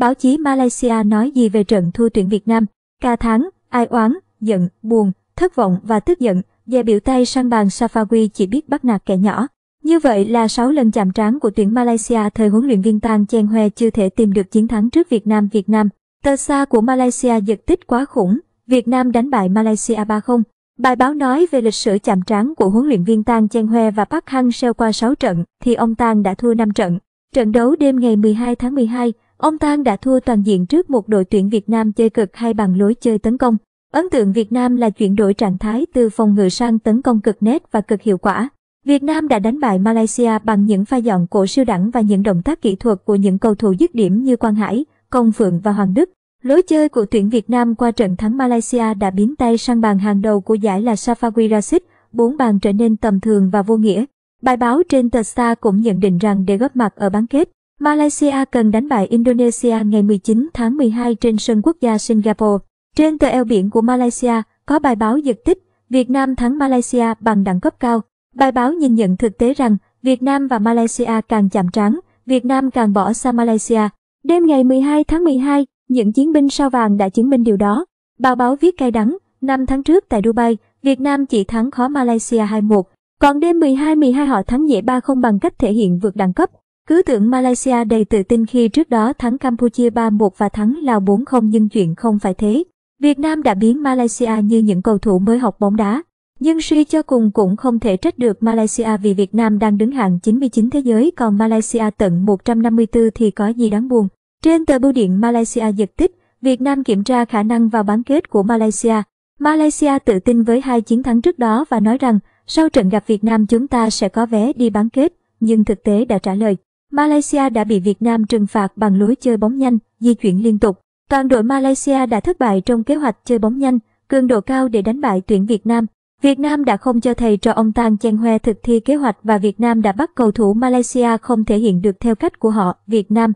Báo chí Malaysia nói gì về trận thua tuyển Việt Nam? Ca thắng ai oán, giận, buồn, thất vọng và tức giận, dè biểu tay sang bàn Safawi chỉ biết bắt nạt kẻ nhỏ. Như vậy là 6 lần chạm trán của tuyển Malaysia thời huấn luyện viên Tang Chen Hue chưa thể tìm được chiến thắng trước Việt Nam Việt Nam. Tờ xa của Malaysia giật tích quá khủng, Việt Nam đánh bại Malaysia 3-0. Bài báo nói về lịch sử chạm trán của huấn luyện viên Tang Chen Hue và Park Hang-seo qua 6 trận thì ông Tang đã thua 5 trận. Trận đấu đêm ngày 12 tháng 12, Ông Tang đã thua toàn diện trước một đội tuyển Việt Nam chơi cực hay bằng lối chơi tấn công. Ấn tượng Việt Nam là chuyển đổi trạng thái từ phòng ngự sang tấn công cực nét và cực hiệu quả. Việt Nam đã đánh bại Malaysia bằng những pha dọn cổ siêu đẳng và những động tác kỹ thuật của những cầu thủ dứt điểm như Quang Hải, Công Phượng và Hoàng Đức. Lối chơi của tuyển Việt Nam qua trận thắng Malaysia đã biến tay sang bàn hàng đầu của giải là Safawi Rashid, bốn bàn trở nên tầm thường và vô nghĩa. Bài báo trên tờ Star cũng nhận định rằng để góp mặt ở bán kết, Malaysia cần đánh bại Indonesia ngày 19 tháng 12 trên sân quốc gia Singapore. Trên tờ eo biển của Malaysia có bài báo giật tích Việt Nam thắng Malaysia bằng đẳng cấp cao. Bài báo nhìn nhận thực tế rằng Việt Nam và Malaysia càng chạm trán, Việt Nam càng bỏ xa Malaysia. Đêm ngày 12 tháng 12, những chiến binh sao vàng đã chứng minh điều đó. Bài báo viết cay đắng, năm tháng trước tại Dubai, Việt Nam chỉ thắng khó Malaysia 2-1. Còn đêm 12-12 họ thắng dễ 3-0 bằng cách thể hiện vượt đẳng cấp. Cứ tưởng Malaysia đầy tự tin khi trước đó thắng Campuchia 3-1 và thắng Lào 4-0 nhưng chuyện không phải thế. Việt Nam đã biến Malaysia như những cầu thủ mới học bóng đá. Nhưng suy cho cùng cũng không thể trách được Malaysia vì Việt Nam đang đứng hạng 99 thế giới còn Malaysia tận 154 thì có gì đáng buồn. Trên tờ bưu điện Malaysia giật tích, Việt Nam kiểm tra khả năng vào bán kết của Malaysia. Malaysia tự tin với hai chiến thắng trước đó và nói rằng sau trận gặp Việt Nam chúng ta sẽ có vé đi bán kết, nhưng thực tế đã trả lời. Malaysia đã bị Việt Nam trừng phạt bằng lối chơi bóng nhanh, di chuyển liên tục. Toàn đội Malaysia đã thất bại trong kế hoạch chơi bóng nhanh, cường độ cao để đánh bại tuyển Việt Nam. Việt Nam đã không cho thầy trò ông Tang Chen Hoe thực thi kế hoạch và Việt Nam đã bắt cầu thủ Malaysia không thể hiện được theo cách của họ. Việt Nam